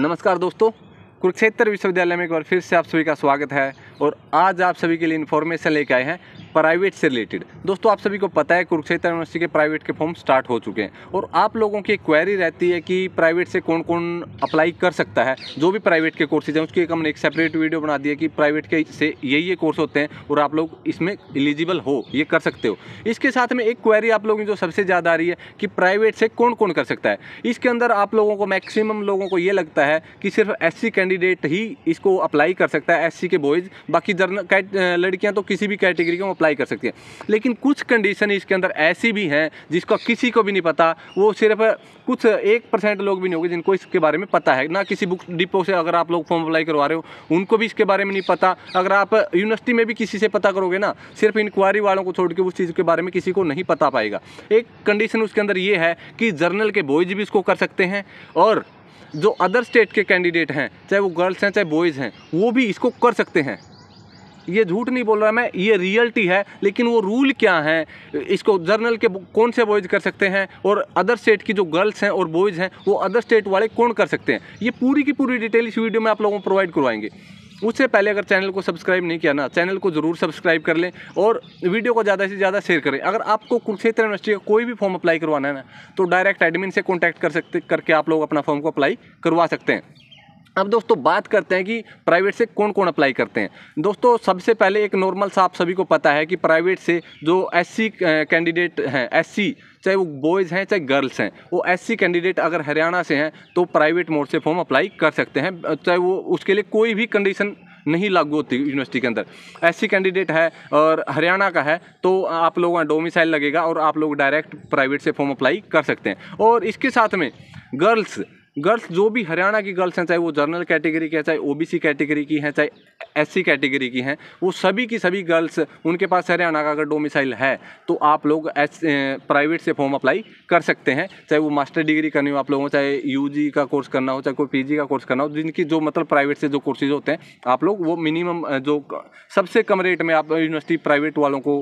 नमस्कार दोस्तों कुरुक्षेत्र विश्वविद्यालय में एक बार फिर से आप सभी का स्वागत है और आज आप सभी के लिए इन्फॉर्मेशन लेके आए हैं प्राइवेट से रिलेटेड दोस्तों आप सभी को पता है कुरुक्षेत्र यूनिवर्सिटी के प्राइवेट के फॉर्म स्टार्ट हो चुके हैं और आप लोगों की क्वेरी रहती है कि प्राइवेट से कौन कौन अप्लाई कर सकता है जो भी प्राइवेट के कोर्सेज हैं उसकी एक हमने एक सेपरेट वीडियो बना दिया कि प्राइवेट के से ये ये कोर्स होते हैं और आप लोग इसमें एलिजिबल हो ये कर सकते हो इसके साथ में एक क्वेरी आप लोगों की जो सबसे ज़्यादा आ रही है कि प्राइवेट से कौन कौन कर सकता है इसके अंदर आप लोगों को मैक्सिमम लोगों को ये लगता है कि सिर्फ एस कैंडिडेट ही इसको अप्लाई कर सकता है एस के बॉयज़ बाकी जर्नल लड़कियाँ तो किसी भी कैटेगरी को अप्लाई कर सकती हैं लेकिन कुछ कंडीशन इसके अंदर ऐसी भी हैं जिसको किसी को भी नहीं पता वो सिर्फ कुछ एक परसेंट लोग भी नहीं होंगे जिनको इसके बारे में पता है ना किसी बुक डिपो से अगर आप लोग फॉर्म अप्लाई करवा रहे हो उनको भी इसके बारे में नहीं पता अगर आप यूनिवर्सिटी में भी किसी से पता करोगे ना सिर्फ इंक्वायरी वालों को छोड़ के उस चीज़ के बारे में किसी को नहीं पता पाएगा एक कंडीशन उसके अंदर ये है कि जर्नल के बॉयज भी इसको कर सकते हैं और जो अदर स्टेट के कैंडिडेट हैं चाहे वो गर्ल्स हैं चाहे बॉयज़ हैं वो भी इसको कर सकते हैं ये झूठ नहीं बोल रहा मैं ये रियलिटी है लेकिन वो रूल क्या है इसको जर्नल के कौन से बॉयज़ कर सकते हैं और अदर स्टेट की जो गर्ल्स हैं और बॉयज़ हैं वो अदर स्टेट वाले कौन कर सकते हैं ये पूरी की पूरी डिटेल इस वीडियो में आप लोगों को प्रोवाइड करवाएंगे उससे पहले अगर चैनल को सब्सक्राइब नहीं किया ना चैनल को ज़रूर सब्सक्राइब कर लें और वीडियो को ज़्यादा से ज़्यादा शेयर करें अगर आपको कुरुक्षेत्र यूनिवर्सिटी का कोई भी फॉर्म अप्लाई करवाना है ना तो डायरेक्ट एडमिन से कॉन्टैक्ट कर सकते करके आप लोग अपना फॉर्म को अप्लाई करवा सकते हैं अब दोस्तों बात करते हैं कि प्राइवेट से कौन कौन अप्लाई करते हैं दोस्तों सबसे पहले एक नॉर्मल सा आप सभी को पता है कि प्राइवेट से जो एससी कैंडिडेट हैं एससी चाहे वो बॉयज़ हैं चाहे गर्ल्स हैं वो एससी कैंडिडेट अगर हरियाणा से हैं तो प्राइवेट मोड से फॉर्म अप्लाई कर सकते हैं चाहे वो उसके लिए कोई भी कंडीशन नहीं लागू होती यूनिवर्सिटी के अंदर ऐसी कैंडिडेट है और हरियाणा का है तो आप लोगों का डोमिसाइल लगेगा और आप लोग डायरेक्ट प्राइवेट से फॉर्म अप्लाई कर सकते हैं और इसके साथ में गर्ल्स गर्ल्स जो भी हरियाणा की गर्ल्स हैं चाहे वो जर्नल कैटेगरी की है चाहे ओबीसी कैटेगरी की हैं चाहे एससी कैटेगरी की हैं वो सभी की सभी गर्ल्स उनके पास हरियाणा का अगर डोमिसाइल है तो आप लोग एस प्राइवेट से फॉर्म अप्लाई कर सकते हैं चाहे वो मास्टर डिग्री करनी हो आप लोगों चाहे यू का कोर्स करना हो चाहे कोई पी का कोर्स करना हो जिनकी जो मतलब प्राइवेट से जो कोर्सेज होते हैं आप लोग वो मिनिमम जो सबसे कम रेट में आप यूनिवर्सिटी प्राइवेट वालों को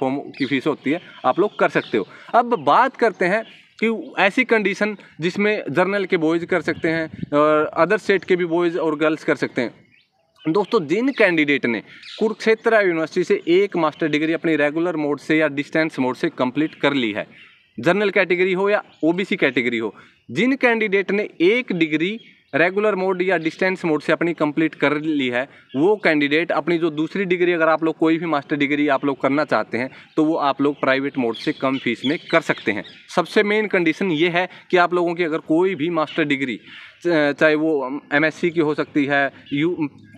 फॉर्म की फीस होती है आप लोग कर सकते हो अब बात करते हैं कि ऐसी कंडीशन जिसमें जर्नल के बॉयज़ कर सकते हैं और अदर स्टेट के भी बॉयज़ और गर्ल्स कर सकते हैं दोस्तों जिन कैंडिडेट ने कुरुक्षेत्र यूनिवर्सिटी से एक मास्टर डिग्री अपनी रेगुलर मोड से या डिस्टेंस मोड से कंप्लीट कर ली है जनरल कैटेगरी हो या ओबीसी कैटेगरी हो जिन कैंडिडेट ने एक डिग्री रेगुलर मोड या डिस्टेंस मोड से अपनी कंप्लीट कर ली है वो कैंडिडेट अपनी जो दूसरी डिग्री अगर आप लोग कोई भी मास्टर डिग्री आप लोग करना चाहते हैं तो वो आप लोग प्राइवेट मोड से कम फीस में कर सकते हैं सबसे मेन कंडीशन ये है कि आप लोगों की अगर कोई भी मास्टर डिग्री चाहे वो एम की हो सकती है यू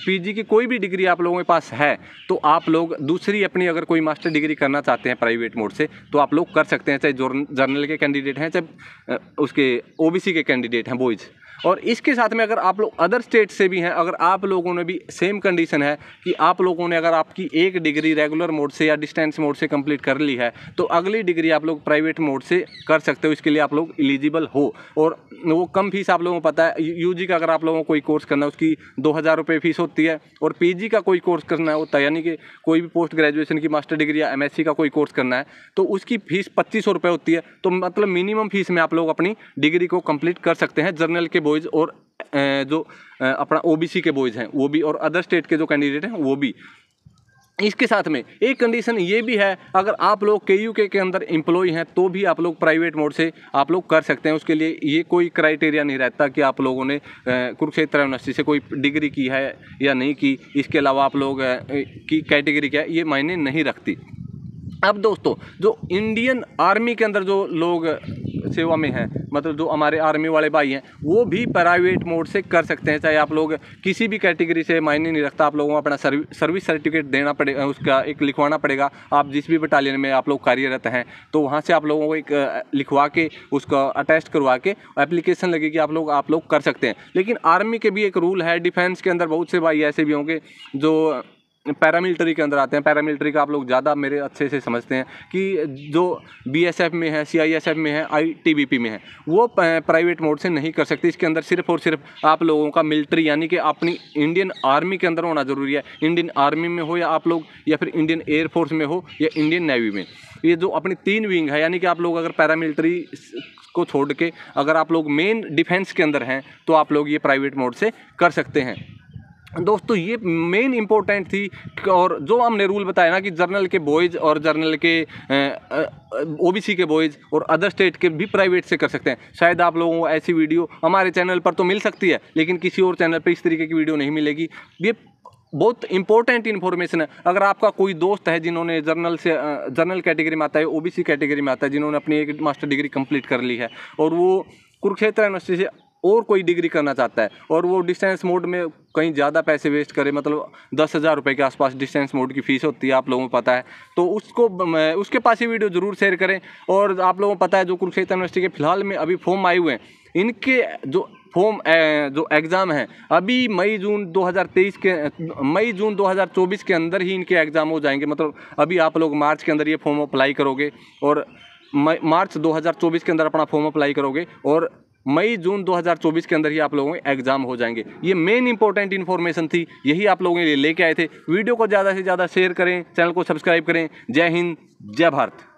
पी की कोई भी डिग्री आप लोगों के पास है तो आप लोग दूसरी अपनी अगर कोई मास्टर डिग्री करना चाहते हैं प्राइवेट मोड से तो आप लोग कर सकते हैं चाहे जर्नल के कैंडिडेट हैं चाहे उसके ओबीसी के कैंडिडेट हैं बॉयज़ और इसके साथ में अगर आप लोग अदर स्टेट से भी हैं अगर आप लोगों ने भी सेम कंडीशन है कि आप लोगों ने अगर आपकी एक डिग्री रेगुलर मोड से या डिस्टेंस मोड से कंप्लीट कर ली है तो अगली डिग्री आप लोग प्राइवेट मोड से कर सकते हो इसके लिए आप लोग एलिजिबल हो और वो कम फीस आप लोगों को पता है यू का अगर आप लोगों को कोई कोर्स करना है उसकी दो हज़ार रुपये फीस होती है और पी का कोई कोर्स करना है होता तो है यानी कि कोई भी पोस्ट ग्रेजुएशन की मास्टर डिग्री या एम का कोई कोर्स करना है तो उसकी फ़ीस पच्चीस होती है तो मतलब मिनिमम फीस में आप लोग अपनी डिग्री को कंप्लीट कर सकते हैं जर्नल के बॉयज़ और जो अपना ओबीसी के बॉयज़ हैं वो भी और अदर स्टेट के जो कैंडिडेट हैं वो भी इसके साथ में एक कंडीशन ये भी है अगर आप लोग के यू के के अंदर एम्प्लॉय हैं तो भी आप लोग प्राइवेट मोड से आप लोग कर सकते हैं उसके लिए ये कोई क्राइटेरिया नहीं रहता कि आप लोगों ने कुरुक्षेत्र यूनिवर्सिटी से कोई डिग्री की है या नहीं की इसके अलावा आप लोग की कैटेगरी क्या है ये मायने नहीं रखती अब दोस्तों जो इंडियन आर्मी के अंदर जो लोग सेवा में हैं मतलब जो हमारे आर्मी वाले भाई हैं वो भी प्राइवेट मोड से कर सकते हैं चाहे आप लोग किसी भी कैटेगरी से मायने नहीं रखता आप लोगों को अपना सर्विस सर्टिफिकेट देना पड़ेगा उसका एक लिखवाना पड़ेगा आप जिस भी बटालियन में आप लोग कार्यरत हैं तो वहाँ से आप लोगों को एक लिखवा के उसका अटैच करवा के एप्लीकेशन लगेगी आप लोग आप लोग कर सकते हैं लेकिन आर्मी के भी एक रूल है डिफेंस के अंदर बहुत से भाई ऐसे भी होंगे जो पैरामिलिट्री के अंदर आते हैं पैरामिलिट्री का आप लोग ज़्यादा मेरे अच्छे से समझते हैं कि जो बीएसएफ में है सीआईएसएफ में है आईटीबीपी में है वो प्राइवेट मोड से नहीं कर सकती इसके अंदर सिर्फ और सिर्फ आप लोगों का मिलिट्री यानी कि अपनी इंडियन आर्मी के अंदर होना ज़रूरी है इंडियन आर्मी में हो या आप लोग या फिर इंडियन एयरफोर्स में हो या इंडियन नेवी में ये जो अपनी तीन विंग है यानी कि आप लोग अगर पैरामिलिट्री को छोड़ के अगर आप लोग मेन डिफेंस के अंदर हैं तो आप लोग ये प्राइवेट मोड से कर सकते हैं दोस्तों ये मेन इम्पोर्टेंट थी और जो हमने रूल बताया ना कि जर्नल के बॉयज़ और जर्नल के ओबीसी के बॉयज़ और अदर स्टेट के भी प्राइवेट से कर सकते हैं शायद आप लोगों को ऐसी वीडियो हमारे चैनल पर तो मिल सकती है लेकिन किसी और चैनल पर इस तरीके की वीडियो नहीं मिलेगी ये बहुत इंपॉर्टेंट इन्फॉर्मेशन है अगर आपका कोई दोस्त है जिन्होंने जर्नल से जर्नल कैटेगरी में आता है ओबीसी कैटेगरी में आता है जिन्होंने अपनी एक मास्टर डिग्री कंप्लीट कर ली है और वो कुरुक्षेत्र यूनिवर्सिटी से और कोई डिग्री करना चाहता है और वो डिस्टेंस मोड में कहीं ज़्यादा पैसे वेस्ट करे मतलब दस हज़ार रुपये के आसपास डिस्टेंस मोड की फ़ीस होती है आप लोगों को पता है तो उसको उसके पास ही वीडियो ज़रूर शेयर करें और आप लोगों को पता है जो कुरुक्षेत्र यूनिवर्सिटी के फिलहाल में अभी फॉर्म आए हुए हैं इनके जो फॉर्म जो एग्ज़ाम है अभी मई जून 2023 के मई जून 2024 के अंदर ही इनके एग्ज़ाम हो जाएंगे मतलब अभी आप लोग मार्च के अंदर ये फॉर्म अप्लाई करोगे और मार्च 2024 के अंदर अपना फॉर्म अप्लाई करोगे और मई जून 2024 के अंदर ही आप लोगों के एग्जाम हो जाएंगे ये मेन इंपॉर्टेंट इन्फॉर्मेशन थी यही आप लोगों के लिए लेके आए थे वीडियो को ज़्यादा से ज़्यादा शेयर करें चैनल को सब्सक्राइब करें जय हिंद जय भारत